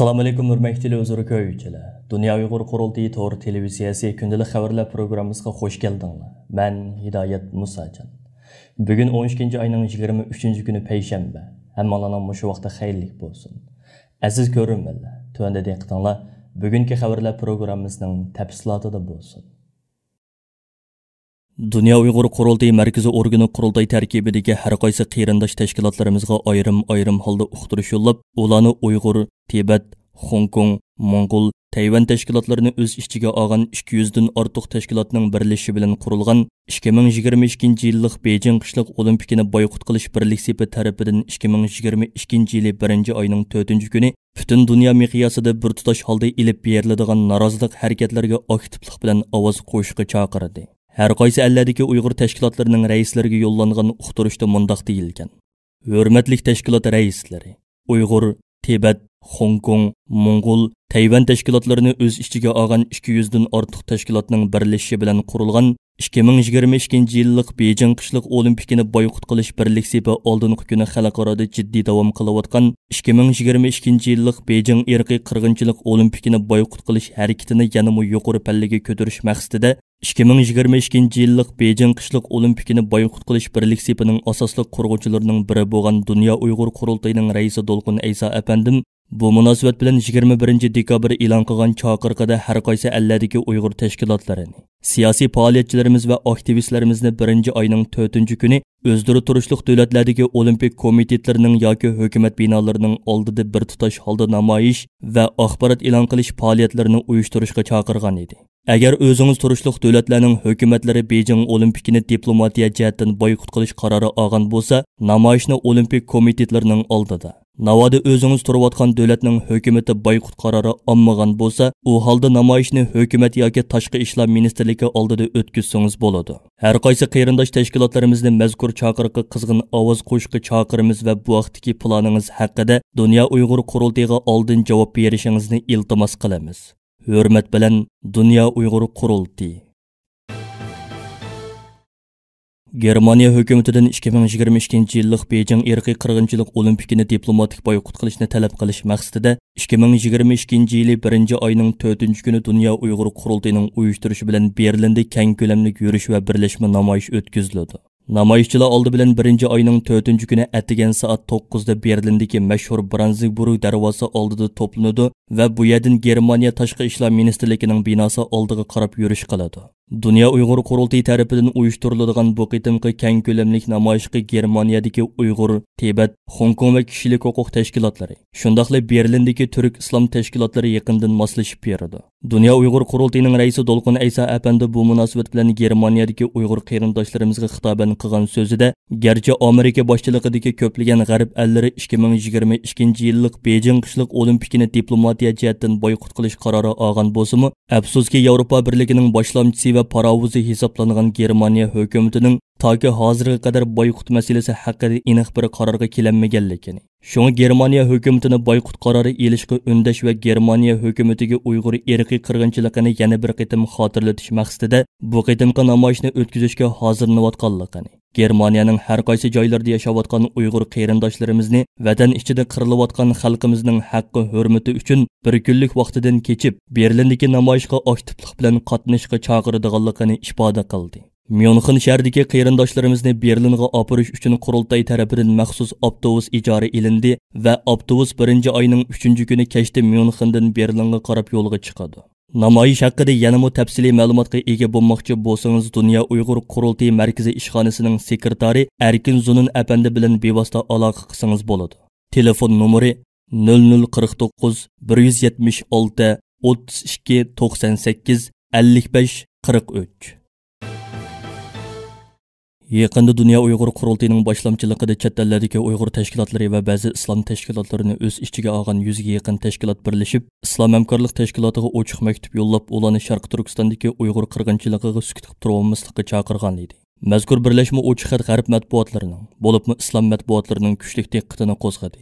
assalomu alaykum hurmatli televizor ko'yuvchilar dunyo uyg'ur qurultiyi to'g'ri televiziyasi kundalik xabarlar programmasiga xush keldinglar man hidoyat musajon bugun 12 ikkinchi oyning 23 uchinchi kuni payshanba hammalarning mushu vaqtda xayrli bo'lsin aziz ko'rinmanlar tuanda deqitinglar bugungi xabarlar programmasining tafsilotida bo'lsin Dünya Uyghur Qurultay Mərkəzi Orqanı Qurultay tərkibidəki hər qaysı qeyrindaş təşkilatlarımızға ayrım-ayrım halda uxturuş yollab, ulanı Uyğur, Tibet, Hong Kong, Mongol, Tayvan təşkilatlarını öz işçiga alğan 200-dən artıq təşkilatның birləşi bilan qurulğan 2022-ci illik Beijing qışlıq olimpikini boyqut qilish birlik sepi tərəfindən 2022-ci il 1-ci ayının 4-cü günü butun dunyo miqyosida bir tutaş holda ilib beriladigan norozilik harakatlarga aktivlik bilan ovoz qo'shishga chaqirdi Hər qaysı əllərdəki Uyğur təşkilatlarının rəislərinə yollanğan uqturuşda mundaq deyilgan. Hörmətlik təşkilat rəisləri Uyğur, Tibet, Hong Kong, Mongol, Tayvan təşkilatlarını öz içiga alğan 200 dan ortiq təşkilatның birləşişi bilan qurulğan 2022 yillik Бейжің qishliq олимпикені boyqut qilish birlik sepi oldingi kuni xalqaroda jiddiy davom qilayotgan 2022 yillik Бейжің irqiy qirg'inchilik олимпикені boyqut qilish harakatini яныму yuqori pallaga ko'tarish maqsadida 2022 yillik Бейжің qishliq olimpikini boyqut qilish birlik sepining asosli qurg'uvchilarining biri bo'lgan Dunyo Uyg'ur qurultoyining raisi Dolqin Aysa apandim Bu munosabat bilan 21 dekabr e'lon qilgan chaqirqida har qaysi alladagi Uyg'ur siyosiy faoliyatchilarimiz va aktivistlarimizni birinchi oyning to'rtinchi kuni o'zdiri turishliq davlatlardagi olimpik komitetlarining yoki hukumat binolarining oldida bir tutash holda namoyish va axborot e'lon qilish faoliyatlarini uyushtirishga chaqirgan edi agar o'zingiz turishliq davlatlarning hukumatlari bejing olimpikini diplomatiya jihatdan boyqut qilish qarori olgan bo'lsa namoyishni olimpik komitetlarining oldida navoda o'zingiz turayotgan davlatning hukumatı boyqut qarori olmagan bo'lsa u holda namoyishni hukumat yoki tashqi ishlar ministerligi oldida o'tkazsangiz bo'ladi har qaysi qarindosh tashkilotlarimizning mazkur chaqiriqqa qizg'in ovoz qo'shishga chaqirimiz va bu vaqtdagi planingiz haqida dunyo uyg'ur qurultiyiga oldin javob berishingizni iltimos qilamiz hurmat bilan dunyo uyg'ur qurultiyi Germaniya hökumətindən 2022-ci illik Beijing irqi qırğınçılıq olimpikini diplomatik boykot qilishni tələb qilish maqsadida 2022-ci ili 1-ci ayının 4-cü günü Dünya Uyğur Qurultayının uyuşturuşu bilan Berlində keng ko'lamlik yurish va birlashma namoyish o'tkaziladi. Namoyishchilar oldi bilan 1-ci ayının 4-cü günü ətigən saat 9-da Berlindəki məşhur Brandenburg darvozasi oldida toplanadi va bu yerdan Germaniya tashqi ishlar ministrligining binosi oldiga qarab yurish qiladi. Dünya Uyghur Qurultayı tərəfindən uyuşturuladigan бу qitimqi keng ko'lamlik namoyishga Germaniyadagi Uyghur, Тибет, Hong ва va kishilik huquq tashkilotlari, shundaqla Berlindagi turk islom tashkilotlari yaqindan moslashib berdi. Dünya Uyghur Qurultayining raisi Dolqin Aysa apandi bu munosabat bilan Germaniyadagi Uyghur qarindoshlarimizga xitoban qilgan so'zida, Америка Amerika boshchiligidagi ko'plagan g'arb 2022 yillik Beijing qishliq olimpikini дипломатия jihatdan boyqut qilish qarori olgan bo'lsa-mu, afsuski Yevropa Birligining boshlamchisi ve parovuzi hisoblangan germaniya hukumatining ki hozirga qadar baykut meselesi haqida aniq bir qarorga kelinmaganligini shunga germaniya hukumatini baykut qarori ilişki undash va germaniya hukumatiga uyg'ur erkiy qirg'inchiligini yana bir qitim xotirlatish maqsadida bu ötküzüşke hazır o'tkazishga hozirlanayotganligini Germaniyaning har qaysi joylarida yashayotgan Uyg'ur qarindoshlarimizni vatan ichida qirilayotgan xalqimizning haqqi hurmati uchun bir kunlik vaqtidan kechib Berlindagi namoyishga aktivlik bilan qatnashishga chaqiradiganligini ifoda qildi. Myunxen shahridagi qarindoshlarimizni Berlinga opirish uchun qurultay tarafidan maxsus avtobus ijara ilindi va avtobus 1 oyning 3 kuni kechda Myunxendan Berlinga qarab yo'lga chiqadi. namoyish haqida yanamo tafsiliy ma'lumotga ega bo'lmoqchi bo'lsangiz dunyo uyg'ur qurultiy markazi ishxonasining sekretari arkin zunin apandi bilan bevosita aloqa qilsangiz bo'ladi telefon nomeri 0049 176 32 98 55 43 Yaqinda Dunyo Uyg'ur qurultiyining boshlamchiligida chet ellardagi Uyg'ur tashkilotlari va ba'zi islom tashkilotlarini o'z ichiga olgan 100 ga yaqin tashkilot birlashib, Islom hamkorlik tashkilotiga ochiq maktub yo'llab, ularni Sharq Turkistondagi Uyg'ur qirg'inchiligiga sukut qilib turolmaslikka chaqirgan edi. Mazkur birlashma ochiq xat g'arb matbuotlarining, bo'libmi islom matbuotlarining kuchli diqqatini qo'zg'adi.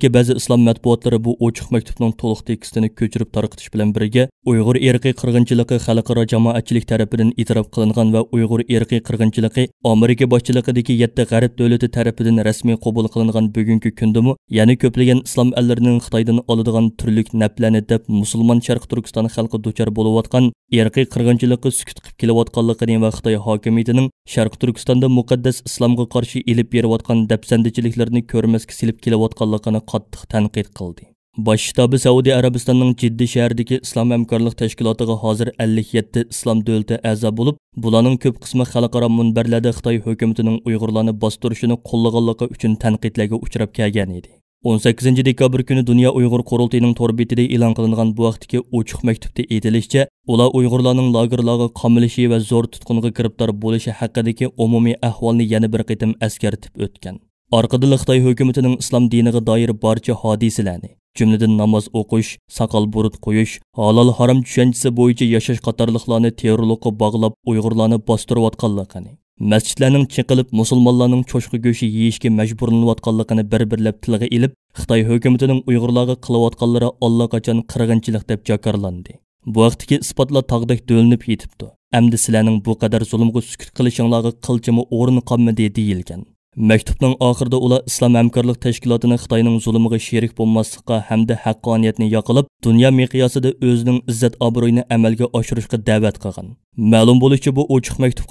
ki ba'zi islom matbuotlari bu ochiq maktubning to'liq tekstini ko'chirib tarqatish bilan birga uyg'ur erkiy qirg'inchiligi xalqaro jamoatchilik tarafidan e'tirof qilingan va uyg'ur erkiy qirg'inchiligi amerika boshchiligidagi yetti g'arb davlati tarafidan rasmiy qabul qilingan bugungi kundami yana ko'plagan islom allarining xitoydan oladigan turlik naplani deb musulmon sharq turkiston xalqi duchor bo'layotgan erkiy qirg'inchilikqa sukut qilib kelayotganligini va xitoy hokimiyatining sharq turkistonda muqaddas islomga qarshi ilib berayotgan dafsandichiliklarni ko'rmasga silib kelayotgan etayotganligini qattiq tanqid qildi bosh shtabi saudiya arabistonining jiddi shahridagi islom hamkorlik tashkilotiga hozir 57 islom davlati a'zo bo'lib bularning ko'p qismi xalqaro munbarlarda xitoy hukumatining uyg'urlarni bostirishini qo'llaganligi uchun tanqidlarga uchrab kelgan edi 18 dekabr kuni dunyo uyg'ur qurultiyining to'r betida e'lon qilingan bu vaqtdagi ochiq maktubda aytilishicha ular uyg'urlarning lagerlarga qamilishi va zo'r tutqunga giribdor bo'lishi haqidagi umumiy ahvolni yana bir qitim eskartib o'tgan Арқадылы Қытай хөкүмәтенең ислам диниге даир барча хадисәләрне, jumladan namoz o'qish soqol burut qo'yish halol harom tushunchasi bo'yicha yashash qatorliqlarni terrorlikqa bog'lab uyg'urlarni bostirayotganligini masjidlarning chiqilib musulmonlarning cho'shqa go'shti yeyishga majburlanayotganligini bir birlab tilga ilib xitoy hukumatining uyg'urlarga qilayotganlari allaqachon qirg'inchilik deb jakorlandi bu vaqtdagi isbotlar tog'dek do'linib yetibdi Әмді сіләнің бұл қадар зұлымғы сүкіт қылышыңлағы қылчымы орын қаммыде дейілген. Мәктүпнең ахырда улар Ислам әмкарлык тәшкилатының Хитаенның зулымыга шерик булмаслыкка һәмдә хакканиятне якылып, дөнья миqyasында өзенең иззат абруйны әмәлгә ашырышка дәвәт кылган. Мәлум булышча бу очык Malayziya,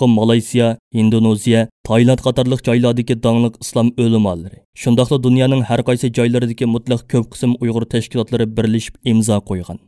Indoneziya, Индонезия, Тайланд катарлык жайлардагы даңлык ислам өлималары, шундыйлар dunyoning har qaysi joylaridagi mutlaq көп qism Uyg'ur tashkilotlari birlashib имза qo'ygan.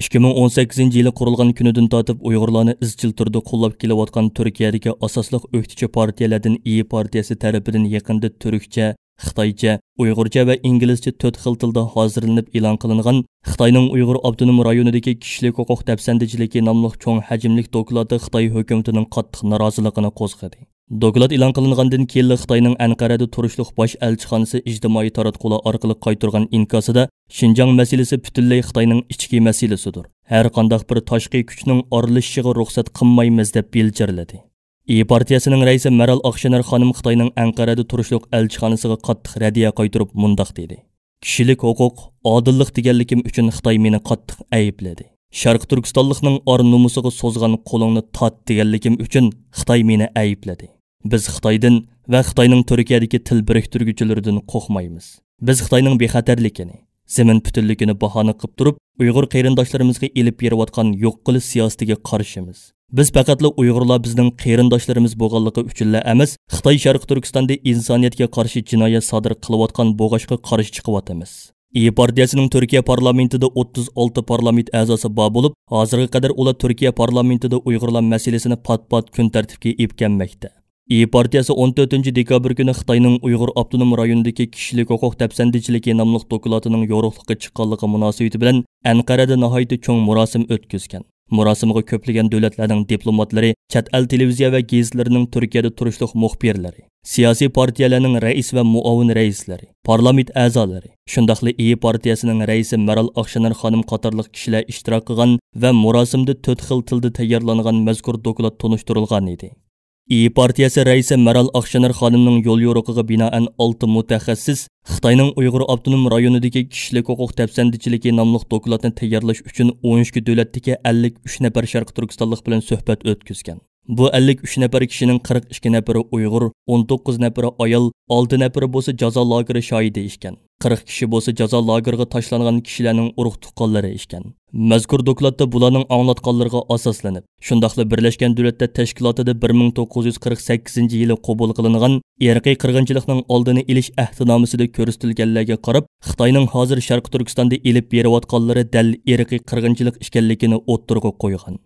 2018 yılı kurulgan günüdün tatıp Uygurlarını izcil turda kullap kelayotgan Türkiye'deki asaslıq öktüçü partiyalardan İyi Partiyası tarafından yakında Türkçe, xitoycha, uyg'urcha ve İngilizce to'rt xil tilda hozirlanib e'lon qilingan Xitoyning Uyg'ur avtonom rayonidagi kishilik huquq dafsandijligi nomli cho'ng hajmli dokladi Xitoy hukumatining qattiq noroziliqini qo'zg'adi. Доклад илан кылынгандан кейін Қытайның Анқарада тұрышлық баш әлшіханасы иждимаи таратқула арқылы қайтырған инкасыда Шинжаң мәселесі бүтінлей Қытайның ішкі мәселесідір. Һәр қандақ бір ташқи күшінің арылышшығы рұқсат қылмаймыз деп белгіледі. И партиясының рәйсі Мәрал Ақшанар ханым Қытайның Анкарада тұрышлық әлшіханасыға қаттық радия қайтырып мұндақ деді. Кішілік құқық, адылдық дегенлігім үшін Қытай мені қаттық әйіпледі. Шарқ Түркістанлықның ар нұмысығы созған қолыңны тат дегенлігім үшін Қытай мені әйіпледі. Biz Xitoydan va Xitoyning Turkiyadagi til biriktirguchilaridan qo'rqmaymiz. Biz Xitoyning bexatarligini, zamin butunligini bahona qilib turib, Uyg'ur qarindoshlarimizga elib berayotgan yo'q qilish siyosatiga qarshimiz. Biz faqatla Uyg'urlar bizning qarindoshlarimiz bo'lganligi uchun emas, Xitoy Sharq Turkistonda insoniyatga qarshi jinoyat sodir qilayotgan bo'g'ashqa qarshi chiqyapmiz. İYİ e Partiyasının Türkiye parlamentida 36 parlament a'zosi bor bo'lib, hozirga qadar ular Turkiya parlamentida Uyg'urlar masalasini pat-pat kun tartibiga epkanmoqda. İYİ Partiyası 14 dekabr günü xitoyning uyg'ur avtonom rayonidagi kişilik huquq dafsandichiligi nomli dokulatının yorug'liqqa chiqqanligi munosabati bilan anqarada nihoyatda cho'ng murasim o'tkazgan murosimga ko'plagan davlatlarning diplomatlari chet el televiziya va gazetlarining turkiyada turishliq muxbirlari siyosiy partiyalarning rais va muavun raislari parlament a'zolari shundoqli i partiyasining raisi maral oqshanar xonim qatorliq kishilar ishtirok qilgan va murosimda to'rt xil tilda tayyorlangan mazkur dokulat tunishtirilgan edi İYİ Partiyası raisi Maral Aqshanar xonimning yo'l yo'riqiga binoan 6 mutaxassis Xitoyning Uyg'ur avtonom rayonidagi kishilik huquq tafsandichiligi nomli dokulatını tayyorlash uchun 13 davlatdagi 53 nafar Sharq Turkistonlik bilan suhbat o'tkazgan. Bu 53 nəfər kişinin 42 nəfəri Uyğur, 19 nəfəri ayal, 6 nəfəri bolsa cəza lağırı şahidi işkən. 40 kişi bolsa cəza lağırığı taşlanğan kişilərin uruq tuqqanları işkən. Mazkur dokladda bularning anglatqanlarga asoslanib, shundoqli Birlashgan Davlatlar Tashkilotida 1948-yili qabul qilingan erkiy qirg'inchilikning oldini ilish ahdinomasida ko'rsatilganlarga qarab, Xitoyning hozir Sharq Turkistonda ilib beriyotganlari dal erkiy qirg'inchilik ishkanligini o'ttirg'i qo'ygan.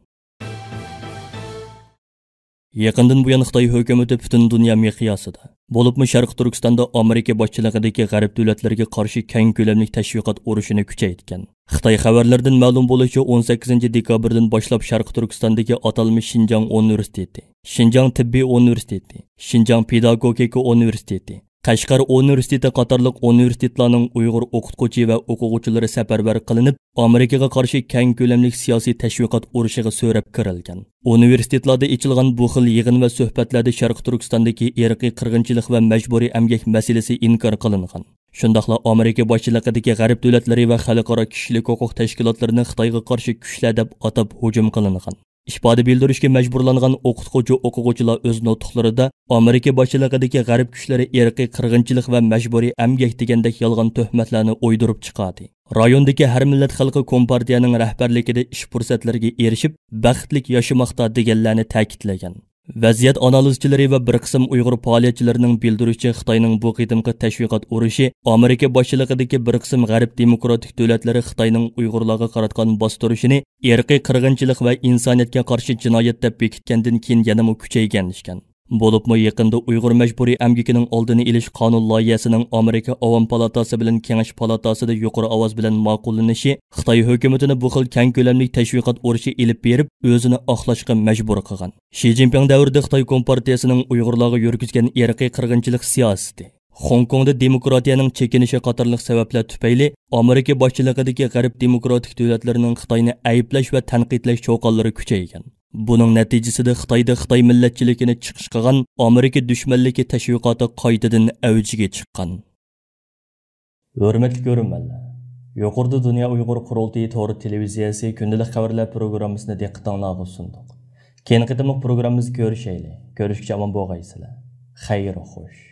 Yaqindan bu yana Xitoy hukumatı butun dunyo miqyosida, bo'libmi Sharq Turkistonda Amerika boshchiligidagi g'arb davlatlariga qarshi keng ko'lamli tashviqot urushini kuchaytgan. Xitoy xabarlaridan ma'lum bo'lishicha 18-dekabrdan boshlab Sharq Turkistondagi atalmış Xinjiang universiteti, Xinjiang tibbiy universiteti, Xinjiang pedagogika universiteti qashqar universiteti qatorliq universitetlarning uyg'ur o'qituvchi va o'quvchilari safarbar qilinib amerikaga qarshi keng ko'lamli siyosiy tashviqot urushiga so'rab kirilgan universitetlarda ichilgan bu xil yig'in va suhbatlarda sharq turkistondagi irqiy qirg'inchilik va majburiy amgak masalasi inkor qilingan shundoqla amerika boshchiligidagi g'arb davlatlari va xalqaro kishilik huquq tashkilotlarini xitoyga qarshi kuchlar deb atab hujum qilingan ifoda bildirishga majburlangan o'qituvchi o'quvchilar o'z nutqlarida amerika boshchiligidagi g'arb kuchlari erqiy qirg'inchilik va majburiy amgak degandek yolg'on tuhmatlarni o'ydirib chiqadi rayondagi har millat xalqi kompartiyaning rahbarligida ish fursatlarga erishib baxtlik yashamoqda deganlarni ta'kidlagan Vaziyat analizchilari va bir qism uyg'ur faoliyatchilarining bildiruvchi xitoyning bu qitimqi tashviqot urushi Amerika boshchiligidagi bir qism G'arb demokratik davlatlari xitoyning uyg'urlarga qaratgan bostirishini irqiy qirg'inchilik va insoniyatga qarshi jinoyat deb bekitgandan keyin yanada kuchaygan ekan. bo'libmi yaqinda uyg'ur majburiy amgikining oldini ilish qonun loyihasining amerika ovon palatasi bilan kengash palatasida yuqori ovoz bilan ma'qullanishi xitoy hukumatini bu xil kang ko'lamli tashviqot urushi ilib berib o'zini oqlashga majbur qilgan shi zinpin davrida xitoy kompartiyasining uyg'urlarga yurgizgan irqiy qirg'inchilik siyosati Hong Kongda demokratiyaning chekinishi qatorliq sabablar tufayli Amerika boshchiligidagi g'arb demokratik davlatlarining Xitoyni ayblash va tanqidlash cho'qonlari kuchaygan. Bunun nəticəsində Xitayda Xitay millətçiliyini çıxış qılğan Amerika düşmənliyi təşviqatı qaytadan əvciyə çıxqan. Hörmətli görünmənlər. Yuqurda Dünya Uyğur Qurultayı Toru televiziyası gündəlik xəbərlər proqramını diqqətinizə sunduq. Keyingi qitimlik proqramımızı görüşəyli. Görüşkəcə aman bolğaysınızlar. Xeyr, xoş.